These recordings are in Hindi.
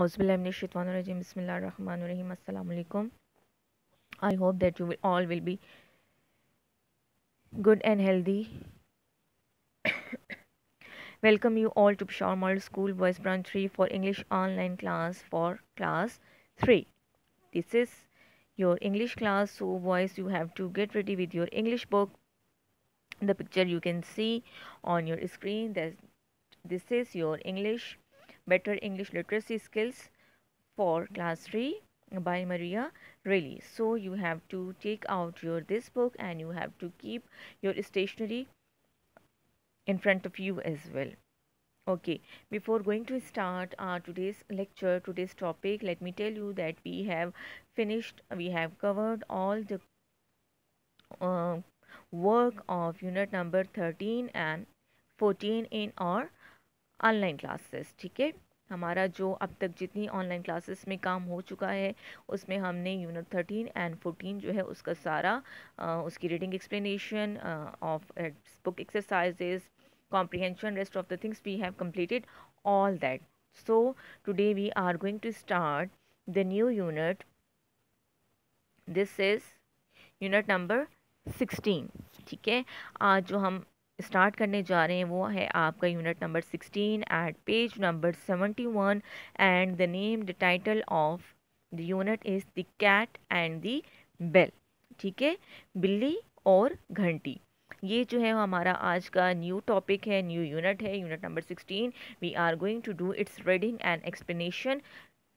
Assalamualaikum. I hope that you will, all will be good and healthy. Welcome you all to Peshawar Model School Boys Branch 3 for English online class for class 3. This is your English class so boys you have to get ready with your English book. The picture you can see on your screen that this is your English Better English Literacy Skills for Class 3 by Maria Really, So you have to take out your this book and you have to keep your stationery in front of you as well. Okay, before going to start our today's lecture, today's topic, let me tell you that we have finished, we have covered all the uh, work of unit number 13 and 14 in our online classes. Okay. हमारा जो अब तक जितनी ऑनलाइन क्लासेस में काम हो चुका है उसमें हमने यूनिट थर्टीन एंड फोर्टीन जो है उसका सारा आ, उसकी reading explanation of book exercises comprehension rest of the things we have completed all that so today we are going to start the new unit this is unit number sixteen ठीक है आज जो हम स्टार्ट करने जा रहे हैं वो है आपका unit number sixteen at page number seventy one and the name the title of the unit is the cat and the bell ठीक है बिल्ली और घंटी ये जो है हमारा आज का न्यू टॉपिक है न्यू यूनिट है unit number sixteen we are going to do its reading and explanation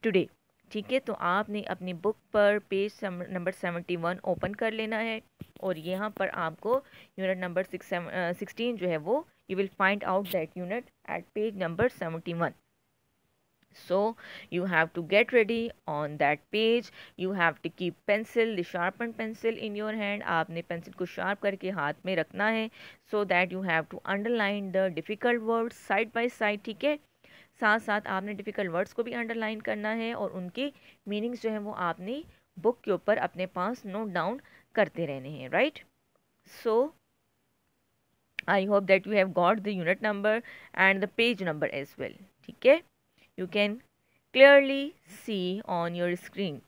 today ठीक है तो आपने अपनी बुक पर page number seventy one open कर लेना है और यहाँ पर आपको यूनिट नंबर सिक्सटीन जो है वो you will find out that unit at page number seventy one so you have to get ready on that page you have to keep pencil the sharpen pencil in your hand आपने पेंसिल को शार्प करके हाथ में रखना है so that you have to underline the difficult word side by side ठीक है साथ साथ आपने डिफ़िकल्ट वर्ड्स को भी अंडरलाइन करना है और उनके मीनिंग्स जो हैं वो आपने बुक के ऊपर अपने पास नोट डाउन करते रहने हैं right so I hope that you have got the unit number and the page number as well ठीक है you can see on your screen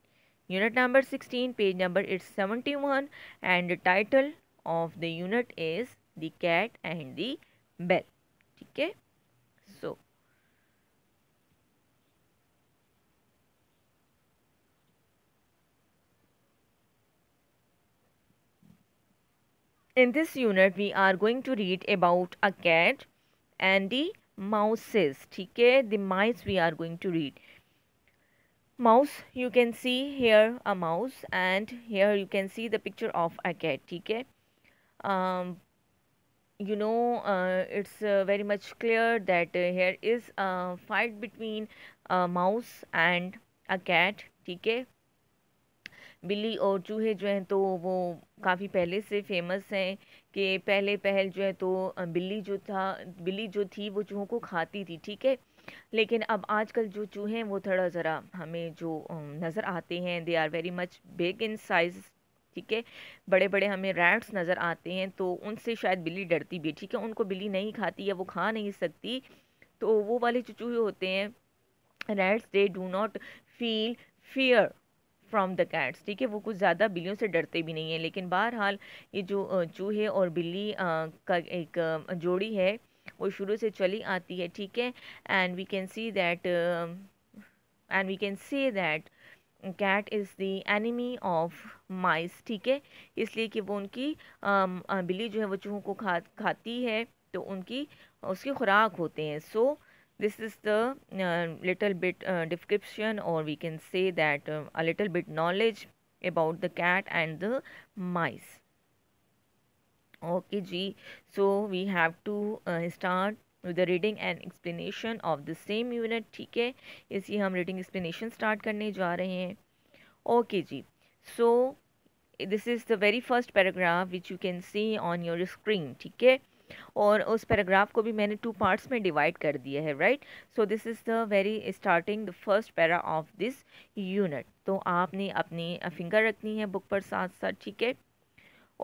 unit number sixteen page number it's seventy one and the title of the unit is the cat and the bell ठीक है In this unit we are going to read about a cat and the mouses. Okay, the mice we are going to read. Mouse, you can see here a mouse and here you can see the picture of a cat. Okay. Um, you know uh, it's uh, very much clear that uh, here is a fight between a mouse and a cat okay बिल्ली और चूहे जो हैं तो वो काफ़ी पहले से फेमस हैं कि पहले पहल जो है तो बिल्ली जो था बिल्ली जो थी वो चूहों को खाती थी ठीक है लेकिन अब आजकल जो चूहे हैं वो थोड़ा ज़रा हमें जो नज़र आते हैं they are very much big in size ठीक है बड़े बड़े हमें रैट्स नज़र आते हैं तो उनसे शायद बिल्ली डरती भी ठीक है उनको बिल्ली नहीं खाती या वो खा नहीं सकती तो वो वाले जो चूहे होते हैं rats they do not feel fear from the cats ठीक है वो कुछ ज़्यादा बिल्लियों से डरते भी नहीं हैं लेकिन बहरहाल ये जो चूहे और बिल्ली का एक जोड़ी है वो शुरू से चली आती है ठीक है and we can see that and we can see that cat is the enemy of mice ठीक है इसलिए कि वो उनकी बिल्ली जो है वो चूहों को खा खाती है तो उनकी उसकी खुराक होते हैं सो so, this is the uh, little bit uh, description or we can say that uh, a little bit knowledge about the cat and the mice okay ji so we have to uh, start with the reading and explanation of the same unit theek hai isi hum reading explanation start karne ja rahe hain okay, ji so this is the very first paragraph which you can see on your screen theek hai और उस पैराग्राफ को भी मैंने टू पार्ट्स में डिवाइड कर दिया है right so this is the very starting the first para of this unit तो आपने अपनी फिंगर रखनी है बुक पर साथ साथ ठीक है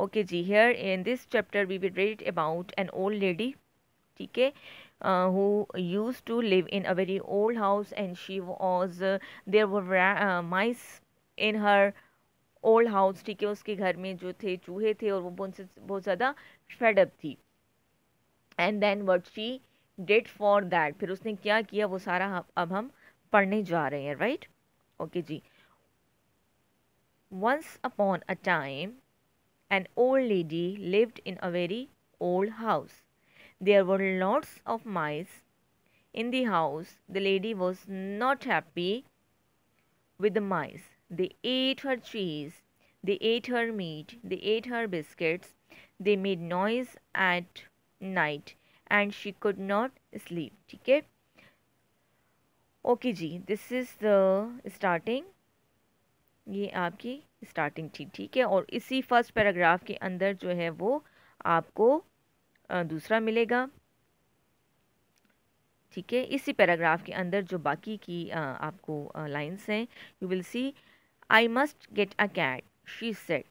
ओके जी here in this chapter we will read about an old lady ठीक है who use to live in a very old house and she was there uh, there were old house uh, ठीक है उसके घर में जो थे चूहे थे और वो उनसे बहुत ज़्यादा फेडअप थी And then what she did for that? फिर उसने क्या किया वो सारा अब हम पढ़ने जा रहे हैं राइट ओके जी once upon a time an old lady lived in a very old house there were lots of mice in the house the lady was not happy with the mice they ate her cheese they ate her meat they ate her biscuits they made noise at night and she could not sleep ठीक है ओके जी दिस इज़ द स्टार्टिंग ये आपकी स्टार्टिंग थी ठीक है और इसी फर्स्ट पैराग्राफ के अंदर जो है वो आपको दूसरा मिलेगा ठीक है इसी पैराग्राफ के अंदर जो बाकी की आपको लाइंस हैं you will see I must get a cat she said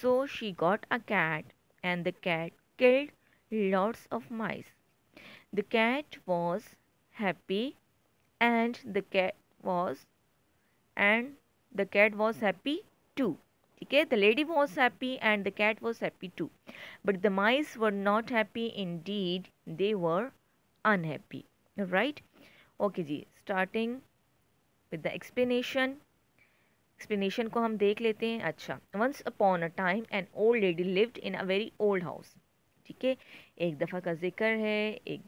so she got a cat and the cat killed lots of mice. The cat was happy and the cat was and the cat was happy too. Okay, the lady was happy and the cat was happy too. But the mice were not happy indeed, they were unhappy. Right? Okay, ji, starting with the explanation. Explanation को हम देख लेते हैं अच्छा Once upon a time, an old lady lived in a very old house. ठीक है एक दफ़ा का जिक्र है एक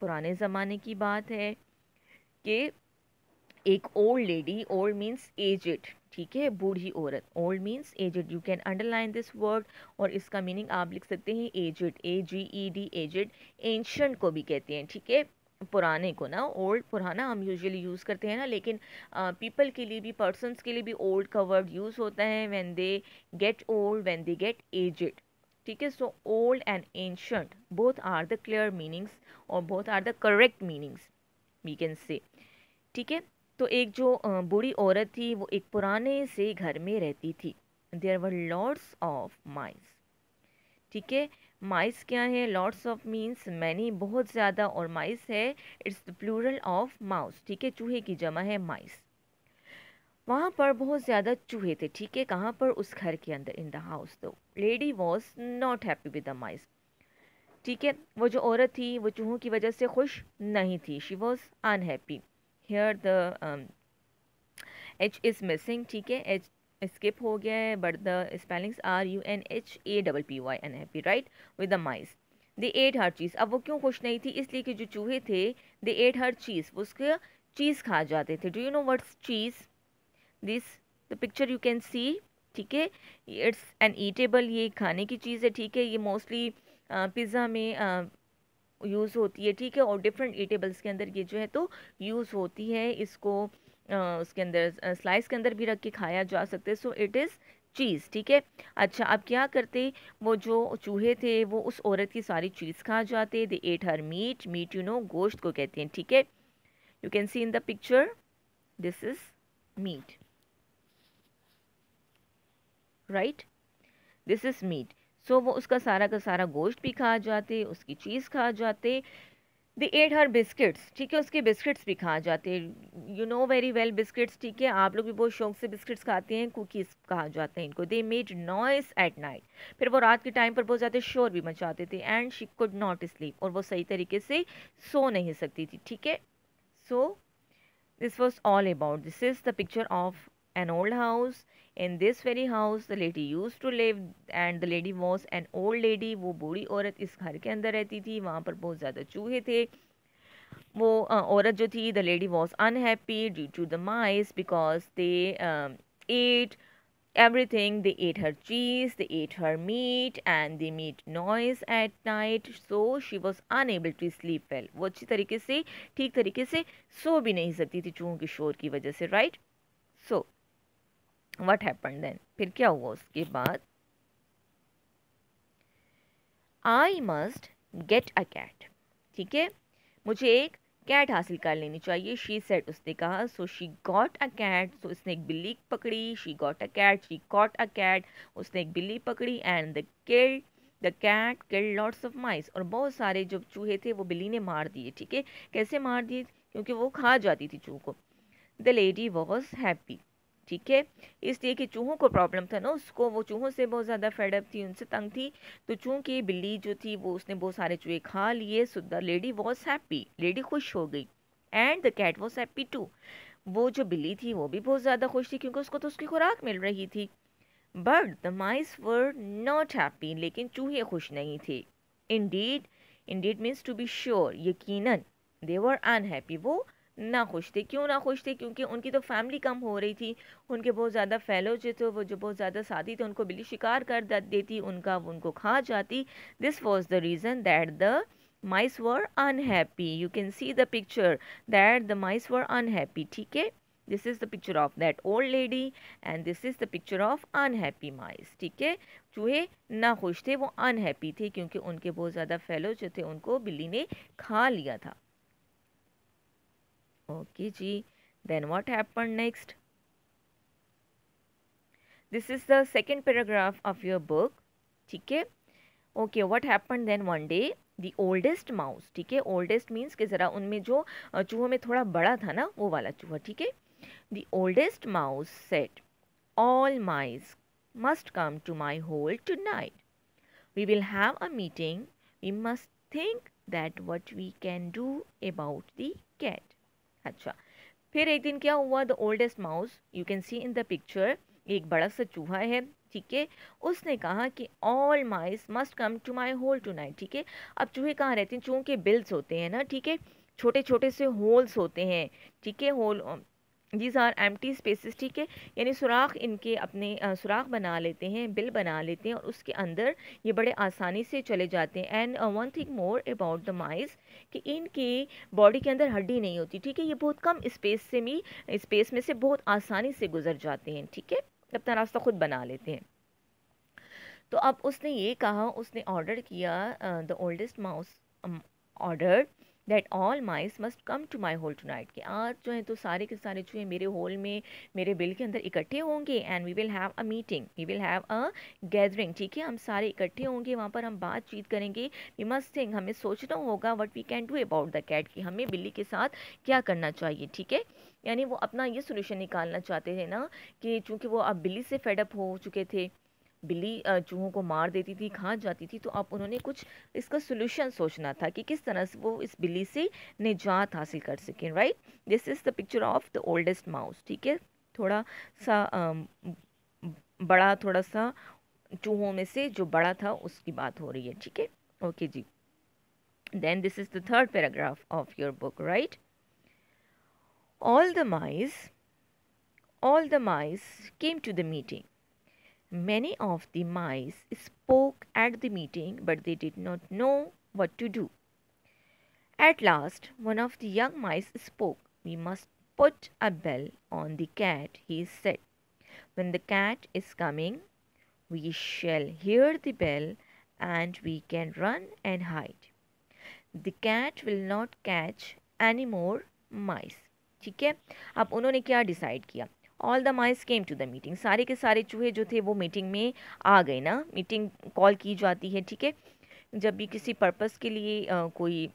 पुराने ज़माने की बात है कि एक old lady old means aged ठीक है बूढ़ी औरत old means aged you can underline this word और इसका मीनिंग आप लिख सकते हैं aged A G E D aged ancient को भी कहते हैं ठीक है पुराने को ना ओल्ड पुराना हम यूजुअली यूज़ करते हैं ना लेकिन पीपल के लिए भी पर्सनस के लिए भी ओल्ड का वर्ड यूज़ होता है when they get old when they get aged ठीक है so old and ancient both are the clear meanings और both are the correct meanings we can say ठीक है तो एक जो बूढ़ी औरत थी वो एक पुराने से घर में रहती थी there were lots of mice ठीक है माइस क्या है लॉर्ड्स ऑफ मीन्स मैनी बहुत ज़्यादा और माइस है it's the plural of mouse ठीक है चूहे की जमा है माइस वहाँ पर बहुत ज़्यादा चूहे थे ठीक है कहाँ पर उस घर के अंदर इन द हाउस तो lady was not happy with the mice ठीक है वो जो औरत थी वो चूहों की वजह से खुश नहीं थी she was unhappy here the H is missing ठीक है एच स्किप हो गया है but the spellings are U N H A double P Y unhappy right with the mice they ate her cheese अब वो क्यों खुश नहीं थी इसलिए कि जो चूहे थे दे एट हर चीज़ वो चीज़ खा जाते थे do you know what's cheese this the picture you can see ठीक है इट्स एन ईटेबल ये खाने की चीज़ है ठीक है ये मोस्टली पिज़्ज़ा में यूज़ होती है ठीक है और डिफरेंट ईटेबल्स के अंदर ये जो है तो यूज़ होती है इसको आ, उसके अंदर स्लाइस के अंदर भी रख के खाया जा सकता है सो इट इज़ चीज़ ठीक है अच्छा अब क्या करते वो जो चूहे थे वो उस औरत की सारी चीज़ खा जाते they ate her meat meat you know गोश्त को कहते हैं ठीक है you can see in the picture this is meat right this is meat so वो उसका सारा का सारा गोश्त भी खा जाते उसकी चीज़ खा जाते दी एट हर बिस्किट्स ठीक है उसके बिस्किट्स भी खा जाते you know very well biscuits ठीक है आप लोग भी बहुत शौक से बिस्किट्स खाते हैं कुकीज़ खा जाते हैं इनको they made noise at night फिर वो रात के टाइम पर बहुत ज़्यादा शोर भी मचाते थे and she could not sleep और वो सही तरीके से सो नहीं सकती थी ठीक है so this was all about this is the picture of an old house in this very house the lady used to live and the lady was an old lady वो बूढ़ी औरत इस घर के अंदर रहती थी वहाँ पर बहुत ज़्यादा चूहे थे वो औरत जो थी the lady was unhappy due to the mice because they ate everything they ate her cheese they ate her meat and they made noise at night so she was unable to sleep well वो अच्छी तरीके से ठीक तरीके से सो भी नहीं सकती थी चूहों के शोर की वजह से right right? So so, what happen then फिर क्या हुआ उसके बाद I must get a cat ठीक है मुझे एक कैट हासिल कर लेनी चाहिए शी सेट उसने कहा so she got a cat so उसने एक बिल्ली पकड़ी she got a cat she got a cat उसने एक बिल्ली पकड़ी and the kill the cat kill lots of mice और बहुत सारे जो चूहे थे वो बिल्ली ने मार दिए ठीक है कैसे मार दिए क्योंकि वो खा जाती थी चूह को द लेडी वॉज हैप्पी ठीक है इसलिए कि चूहों को प्रॉब्लम था ना उसको वो चूहों से बहुत ज़्यादा फेडअप थी उनसे तंग थी तो चूँकि बिल्ली जो थी वो उसने बहुत सारे चूहे खा लिए so lady was happy lady खुश हो गई and the cat was happy too वो जो बिल्ली थी वो भी बहुत ज़्यादा खुश थी क्योंकि उसको तो उसकी खुराक मिल रही थी but the mice were not happy लेकिन चूहे खुश नहीं थे indeed indeed means to be sure यकीन दे वर अनहैप्पी वो ना खुश थे क्यों ना खुश थे क्योंकि उनकी तो फैमिली कम हो रही थी उनके बहुत ज़्यादा फैलो जो थे वो जो बहुत ज़्यादा शादी थे उनको बिल्ली शिकार कर देती उनका उनको खा जाती this was the reason that the mice were unhappy you can see the picture that the mice were unhappy ठीक है this is the picture of that old lady and this is the picture of unhappy mice ठीक है चूहे ना खुश थे वो अनहैप्पी थे क्योंकि उनके बहुत ज़्यादा फैलो जो थे उनको बिल्ली ने खा लिया था ओके जी then what happen next this is the second paragraph of your book ठीक है okay what happen then one day the oldest mouse ठीक है ओल्डेस्ट मीन्स कि ज़रा उनमें जो चूहों में थोड़ा बड़ा था ना वो वाला चूहा ठीक है the oldest mouse said all mice must come to my hole tonight we will have a meeting we must think that what we can do about the cat अच्छा फिर एक दिन क्या हुआ the oldest mouse you can see in the picture एक बड़ा सा चूहा है ठीक है उसने कहा कि all mice must come to my hole tonight ठीक है अब चूहे कहाँ रहते हैं चूहों के बिल्स होते हैं ना ठीक है छोटे छोटे से होल्स होते हैं ठीक है hole these are empty spaces ठीक है यानी सुराख इनके अपने सुराख बना लेते हैं बिल बना लेते हैं और उसके अंदर ये बड़े आसानी से चले जाते हैं and one thing more about the mice कि इनकी बॉडी के अंदर हड्डी नहीं होती ठीक है ये बहुत कम स्पेस से भी स्पेस में से बहुत आसानी से गुजर जाते हैं ठीक है अपना रास्ता खुद बना लेते हैं तो अब उसने ये कहा उसने ऑर्डर किया the oldest mouse order that all mice must come to my hole tonight कि आज जो है तो सारे के सारे चूहे मेरे होल में मेरे बिल के अंदर इकट्ठे होंगे and we will have a meeting we will have a gathering ठीक है हम सारे इकट्ठे होंगे वहाँ पर हम बातचीत करेंगे वी मस्ट थिंक हमें सोचना होगा what we can do about the cat कि हमें बिल्ली के साथ क्या करना चाहिए ठीक है यानी वो अपना ये सोल्यूशन निकालना चाहते थे ना कि चूँकि वो अब बिल्ली से फेडअप हो चुके थे बिल्ली चूहों को मार देती थी खा जाती थी तो अब उन्होंने कुछ इसका सोल्यूशन सोचना था कि किस तरह से वो इस बिल्ली से निजात हासिल कर सकें right this is the picture of the oldest mouse ठीक है थोड़ा सा बड़ा थोड़ा सा चूहों में से जो बड़ा था उसकी बात हो रही है ठीक है ओके जी then this is the third paragraph of your book right all the mice all the mice came to the meeting Many of the mice spoke at the meeting, but they did not know what to do. At last, one of the young mice spoke. We must put a bell on the cat, he said. When the cat is coming, we shall hear the bell and we can run and hide. The cat will not catch any more mice. ठीक है अब उन्होंने क्या डिसाइड किया all the mice came to the meeting सारे के सारे चूहे जो थे वो मीटिंग में आ गए ना मीटिंग कॉल की जाती है ठीक है जब भी किसी पर्पस के लिए आ, कोई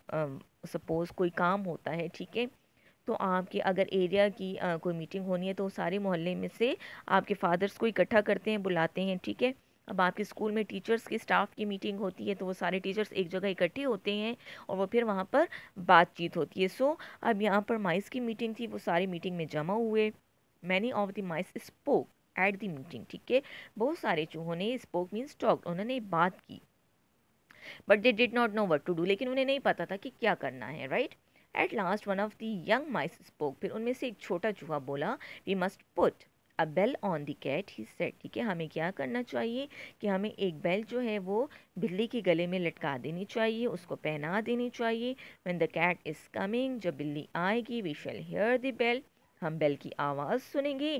सपोज़ कोई काम होता है ठीक है तो आपके अगर एरिया की आ, कोई मीटिंग होनी है तो सारे मोहल्ले में से आपके फादर्स को इकट्ठा करते हैं बुलाते हैं ठीक है अब आपके स्कूल में टीचर्स के स्टाफ की मीटिंग होती है तो वो सारे टीचर्स एक जगह इकट्ठे होते हैं और वो फिर वहाँ पर बातचीत होती है सो अब यहाँ पर माइस की मीटिंग थी वो सारी मीटिंग में जमा हुए many of the mice spoke at the meeting ठीक है बहुत सारे चूहों ने स्पोक मीन्स टॉक उन्होंने बात की but they did not know what to do लेकिन उन्हें नहीं पता था कि क्या करना है right at last one of the young mice spoke फिर उनमें से एक छोटा चूहा बोला we must put a bell on the cat he said ठीक है हमें क्या करना चाहिए कि हमें एक बेल जो है वो बिल्ली के गले में लटका देनी चाहिए उसको पहना देनी चाहिए when the cat is coming जब बिल्ली आएगी we shall hear the bell हम बेल की आवाज़ सुनेंगे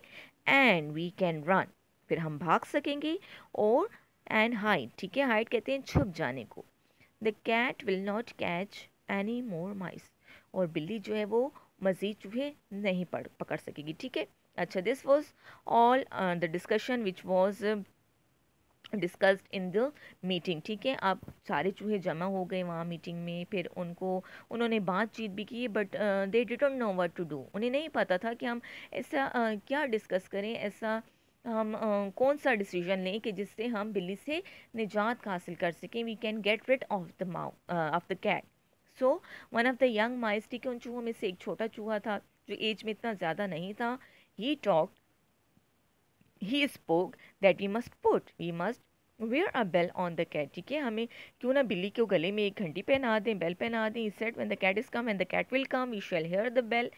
एंड वी कैन रन फिर हम भाग सकेंगे और एंड हाइट ठीक है हाइट कहते हैं छुप जाने को the cat will not catch any more mice और बिल्ली जो है वो मज़ीद चूहे नहीं पड़ पकड़ सकेगी ठीक है अच्छा this was all the discussion which was discussed in the meeting ठीक है आप सारे चूहे जमा हो गए वहाँ मीटिंग में फिर उनको उन्होंने बातचीत भी की but they didn't know what to do उन्हें नहीं पता था कि हम ऐसा uh, क्या डिस्कस करें ऐसा हम uh, कौन सा डिसीजन लें कि जिससे हम बिल्ली से निजात हासिल कर सकें we can get rid of द माउ of the cat so one of the young mice ठीक है उन चूहों में से एक छोटा चूहा था जो एज में इतना ज़्यादा नहीं था he talk he spoke that we must put we must wear a bell on the cat ठीक है हमें क्यों ना बिल्ली के गले में एक घंटी पहना दें बेल पहना दें is said when the cat is come and the cat will come you shall hear the bell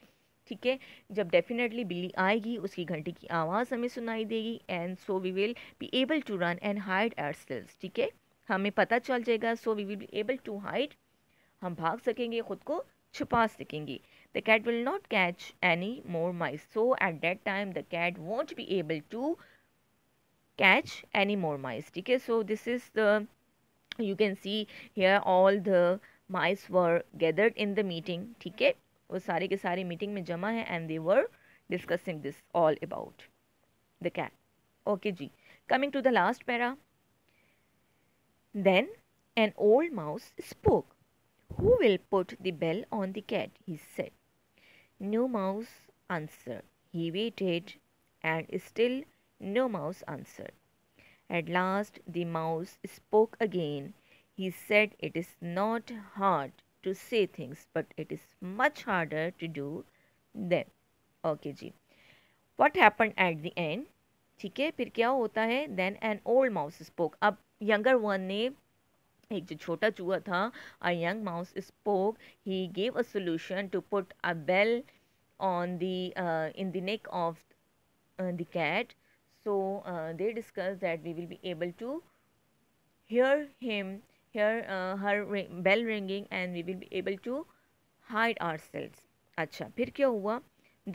ठीक है जब डेफिनेटली बिल्ली आएगी उसकी घंटी की आवाज़ हमें सुनाई देगी and so we will be able to run and hide ourselves ठीक है हमें पता चल जाएगा so we will be able to hide हम भाग सकेंगे ख़ुद को छुपा सकेंगे the cat will not catch any more mice so at that time the cat won't be able to catch any more mice okay so this is the you can see here all the mice were gathered in the meeting Okay, वो सारे के सारे meeting में जमा है and they were discussing this all about the cat. Okay, ji to the last para. Then an old mouse spoke. Who will put the bell on the cat? he said. No mouse answered. He waited and still no mouse answered. At last the mouse spoke again. He said, It is not hard to say things, but it is much harder to do them. Okay, Ji. What happened at the end? ठीक है फिर क्या होता है then an old mouse spoke अब यंगर वन ने एक जो छोटा चूहा था a young mouse spoke he gave a solution to put a bell on the in the neck of the cat so they discuss that we will be able to hear him hear her bell ringing and we will be able to hide ourselves अच्छा फिर क्या हुआ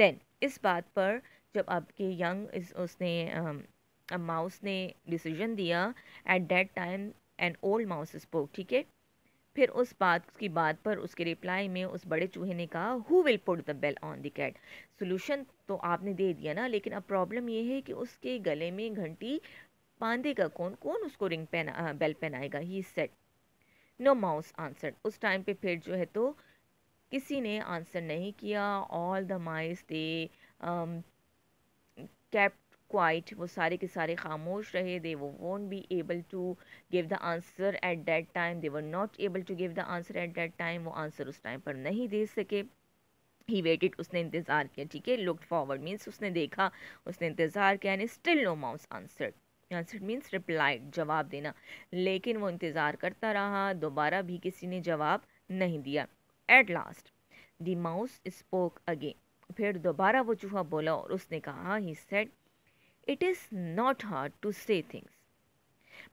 देन इस बात पर जब आपके यंग उसने माउस um, ने डिसीजन दिया at that time and old mouse spoke ठीक है फिर उस बात की बात पर उसके रिप्लाई में उस बड़े चूहे ने कहा who will put the bell on the cat solution तो आपने दे दिया ना लेकिन अब प्रॉब्लम ये है कि उसके गले में घंटी का कौन कौन उसको रिंग पहना बेल पहनाएगा he said no mouse answer उस टाइम पे फिर जो है तो किसी ने आंसर नहीं किया all the mice they kept quiet वो सारे के सारे खामोश रहे दे वो won't be able to give the answer at that time they were not able to give the answer at that time वो आंसर उस टाइम पर नहीं दे सके ही वेटेड उसने इंतज़ार किया ठीक है लुक फॉरवर्ड मीन्स उसने देखा उसने इंतज़ार किया and still no mouse answer answer means replied जवाब देना लेकिन वो इंतज़ार करता रहा दोबारा भी किसी ने जवाब नहीं दिया at last the mouse spoke again फिर दोबारा वो चूहा बोला और उसने कहा he said it is not hard to say things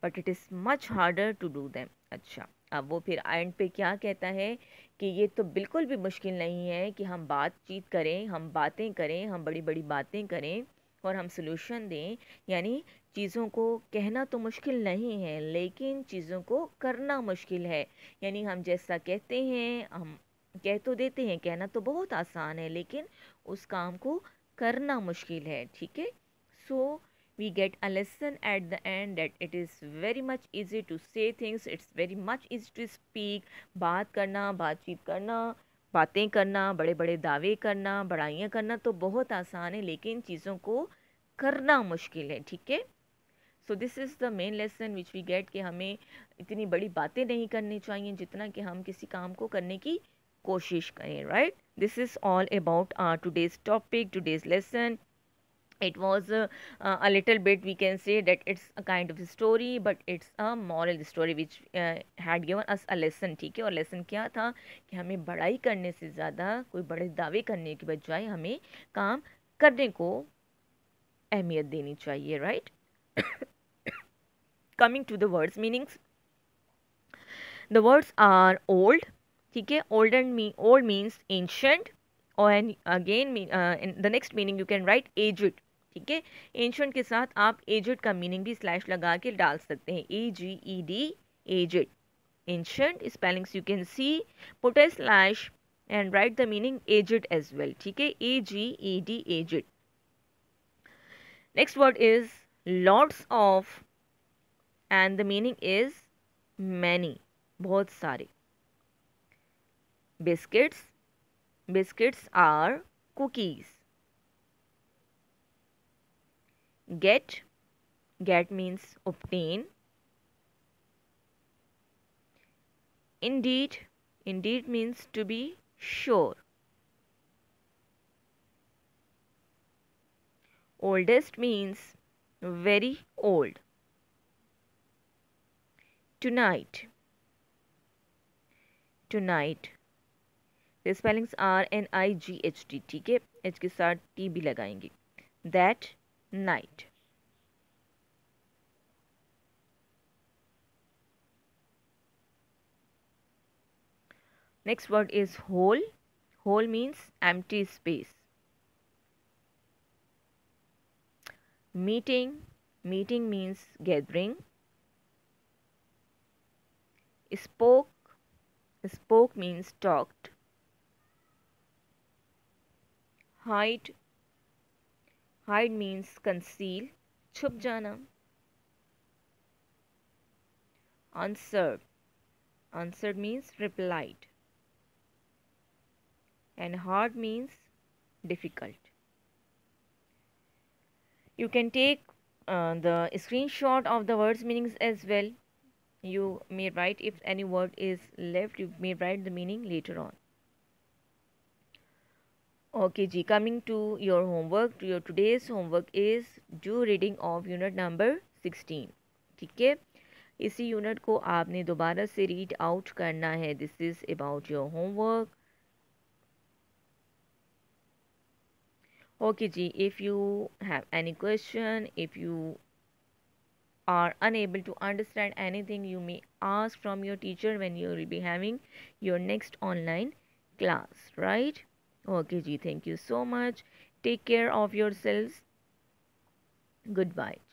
but it is much harder to do them अच्छा अब वो फिर आयन पे क्या कहता है कि ये तो बिल्कुल भी मुश्किल नहीं है कि हम बातचीत करें हम बातें करें हम बड़ी बड़ी बातें करें और हम सोल्यूशन दें यानी चीज़ों को कहना तो मुश्किल नहीं है लेकिन चीज़ों को करना मुश्किल है यानी हम जैसा कहते हैं हम कह तो देते हैं कहना तो बहुत आसान है लेकिन उस काम को करना मुश्किल है ठीक है so we get a lesson at the end that it is very much easy to say things it's very much easy to speak बात करना बातचीत करना बातें करना बड़े बड़े दावे करना बड़ाइयाँ करना तो बहुत आसान है लेकिन चीज़ों को करना मुश्किल है ठीक है so this is the main lesson which we get कि हमें इतनी बड़ी बातें नहीं करनी चाहिए जितना कि हम किसी काम को करने की कोशिश करें right this is all about our today's topic today's lesson it was uh, a little bit we can say that it's a kind of a story but it's a moral story which uh, had given us a lesson theek hai aur lesson kya tha ki hame badhai karne se zyada koi bade daave karne ke bajaye hame kaam karne ko ahmiyat deni chahiye right coming to the words meanings the words are old theek hai old and me old means ancient or and again uh, in the next meaning you can write aged ठीक है एंशंट के साथ आप एजेड का मीनिंग भी स्लैश लगा के डाल सकते हैं A G E D aged ancient spellings you can see put a slash and write the meaning aged as well ठीक है A G E D aged next word is lots of and the meaning is many बहुत सारे biscuits biscuits are cookies get get means obtain indeed indeed means to be sure oldest means very old tonight tonight the spellings are n i g h t ठीक है साथ टी भी लगाएंगे night. Next word is hole. Hole means empty space. Meeting. Meeting means gathering. Spoke. Spoke means talked. Height hide means conceal, छुप जाना Answer, answered means replied and hard means difficult you can take uh, the screenshot of the words meanings as well you may write if any word is left you may write the meaning later on Okay G, coming to your homework, to your today's homework is due reading of unit number 16. ठीक है इसी यूनिट को आपने दोबारा से रीड आउट करना है this is about your homework okay ji if you have any question if you are unable to understand anything you may ask from your teacher when you will be having your next online class right Okay, ji. Thank you so much. Take care of yourselves. Goodbye.